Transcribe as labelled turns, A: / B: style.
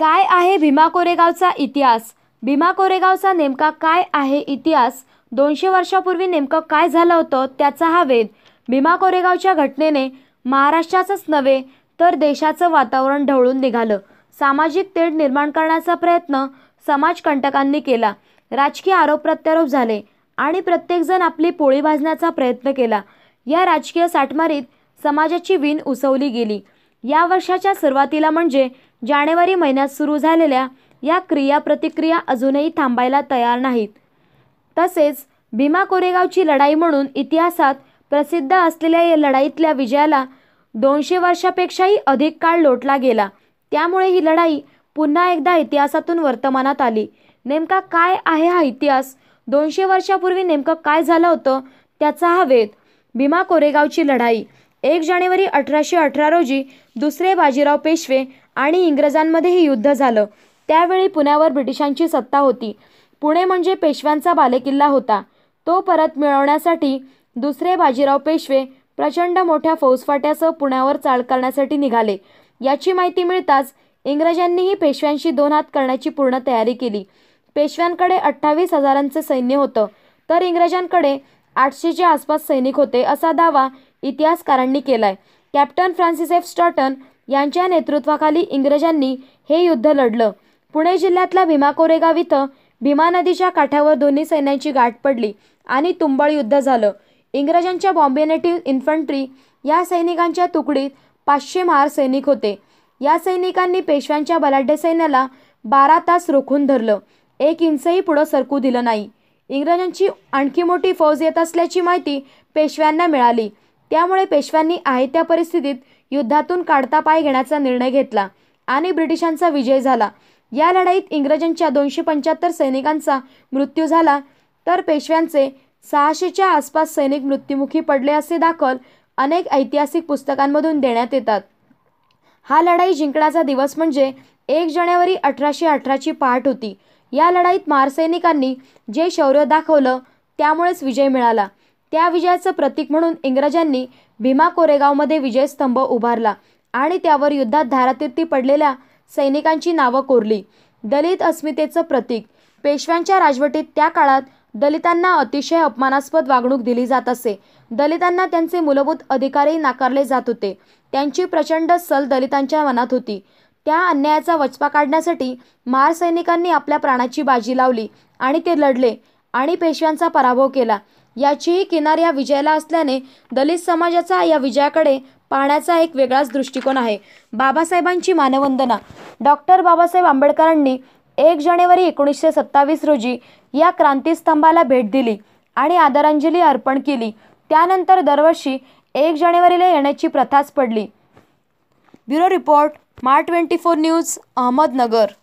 A: काय आहे भीमा कोरेगावचा इतिहास भीमा कोरेगावचा नेमका काय आहे इतिहास दोनशे वर्षापूर्वी नेमकं काय झालं होतं त्याचा हा वेध भीमा कोरेगावच्या घटनेने महाराष्ट्राचंच नव्हे तर देशाचं वातावरण ढवळून निघालं सामाजिक तेढ निर्माण करण्याचा प्रयत्न समाजकंटकांनी केला राजकीय आरोप प्रत्यारोप झाले आणि प्रत्येकजण आपली पोळी भाजण्याचा प्रयत्न केला या राजकीय साठमारीत समाजाची विण उसवली गेली या वर्षाच्या सुरुवातीला म्हणजे जानेवारी महिन्यात सुरू झालेल्या या क्रिया प्रतिक्रिया अजूनही थांबायला तयार नाहीत तसेच भीमा कोरेगावची लढाई म्हणून इतिहासात प्रसिद्ध असलेल्या या लढाईतल्या विजयाला दोनशे वर्षापेक्षाही अधिक काळ लोटला गेला त्यामुळे ही लढाई पुन्हा एकदा इतिहासातून वर्तमानात आली नेमका काय आहे हा इतिहास दोनशे वर्षापूर्वी नेमकं काय झालं होतं त्याचा हा वेध भीमा कोरेगावची लढाई एक जानेवारी अठराशे अठरा रोजी दुसरे बाजीराव पेशवे आणि इंग्रजांमध्येही युद्ध झालं त्यावेळी पुण्यावर ब्रिटिशांची सत्ता होती पुणे म्हणजे पेशव्यांचा बालेकिल्ला होता तो परत मिळवण्यासाठी दुसरे बाजीराव पेशवे प्रचंड मोठ्या फौजफाट्यासह पुण्यावर चाल करण्यासाठी निघाले याची माहिती मिळताच इंग्रजांनीही पेशव्यांशी दोन हात करण्याची पूर्ण तयारी केली पेशव्यांकडे अठ्ठावीस हजारांचं सैन्य होतं तर इंग्रजांकडे आठशेच्या आसपास सैनिक होते असा दावा इतिहासकारांनी केलाय कॅप्टन फ्रान्सिस एफ स्टॉटन यांच्या नेतृत्वाखाली इंग्रजांनी हे युद्ध लढलं पुणे जिल्ह्यातल्या भीमा कोरेगाव इथं भीमा नदीच्या काठावर दोन्ही सैन्यांची गाठ पडली आणि तुंबळ युद्ध झालं इंग्रजांच्या बॉम्बे इन्फंट्री या सैनिकांच्या तुकडीत पाचशे महार सैनिक होते या सैनिकांनी पेशव्यांच्या बलाढ्य सैन्याला बारा तास रोखून धरलं एक इंचही पुढं सरकू दिलं नाही इंग्रजांची आणखी मोठी फौज येत असल्याची माहिती पेशव्यांना मिळाली त्यामुळे पेशव्यांनी आहे त्या परिस्थितीत युद्धातून काढता पाय घेण्याचा निर्णय घेतला आणि ब्रिटिशांचा विजय झाला या लढाईत इंग्रजांच्या दोनशे पंच्याहत्तर सैनिकांचा मृत्यू झाला तर पेशव्यांचे सहाशेच्या आसपास सैनिक मृत्युमुखी पडले असे दाखल अनेक ऐतिहासिक पुस्तकांमधून देण्यात येतात हा लढाई जिंकण्याचा दिवस म्हणजे एक जानेवारी अठराशे अठराची पहाट होती या लढाईत मारसैनिकांनी जे शौर्य दाखवलं त्यामुळेच विजय मिळाला त्या विजयाचं प्रतीक म्हणून इंग्रजांनी भीमा कोरेगावमध्ये विजयस्तंभ उभारला आणि त्यावर युद्धात धारातीर्थी पडलेल्या सैनिकांची नावं कोरली दलित अस्मितेचं प्रतीक पेशव्यांच्या राजवटीत त्या काळात दलितांना अतिशय अपमानास्पद वागणूक दिली जात असे दलितांना त्यांचे मूलभूत अधिकारही नाकारले जात होते त्यांची प्रचंड सल दलितांच्या मनात होती त्या अन्यायाचा वचपा काढण्यासाठी मार सैनिकांनी आपल्या प्राणाची बाजी लावली आणि ते लढले आणि पेशव्यांचा पराभव केला याचीही किनार या विजयाला असल्याने दलित समाजाचा या विजयाकडे पाहण्याचा एक वेगळाच दृष्टिकोन आहे बाबासाहेबांची मानवंदना डॉक्टर बाबासाहेब आंबेडकरांनी एक जानेवारी एकोणीसशे सत्तावीस रोजी या क्रांतीस्तंभाला भेट दिली आणि आदरांजली अर्पण केली त्यानंतर दरवर्षी एक जानेवारीला येण्याची प्रथाच पडली ब्युरो रिपोर्ट मार ट्वेंटी फोर न्यूज अहमदनगर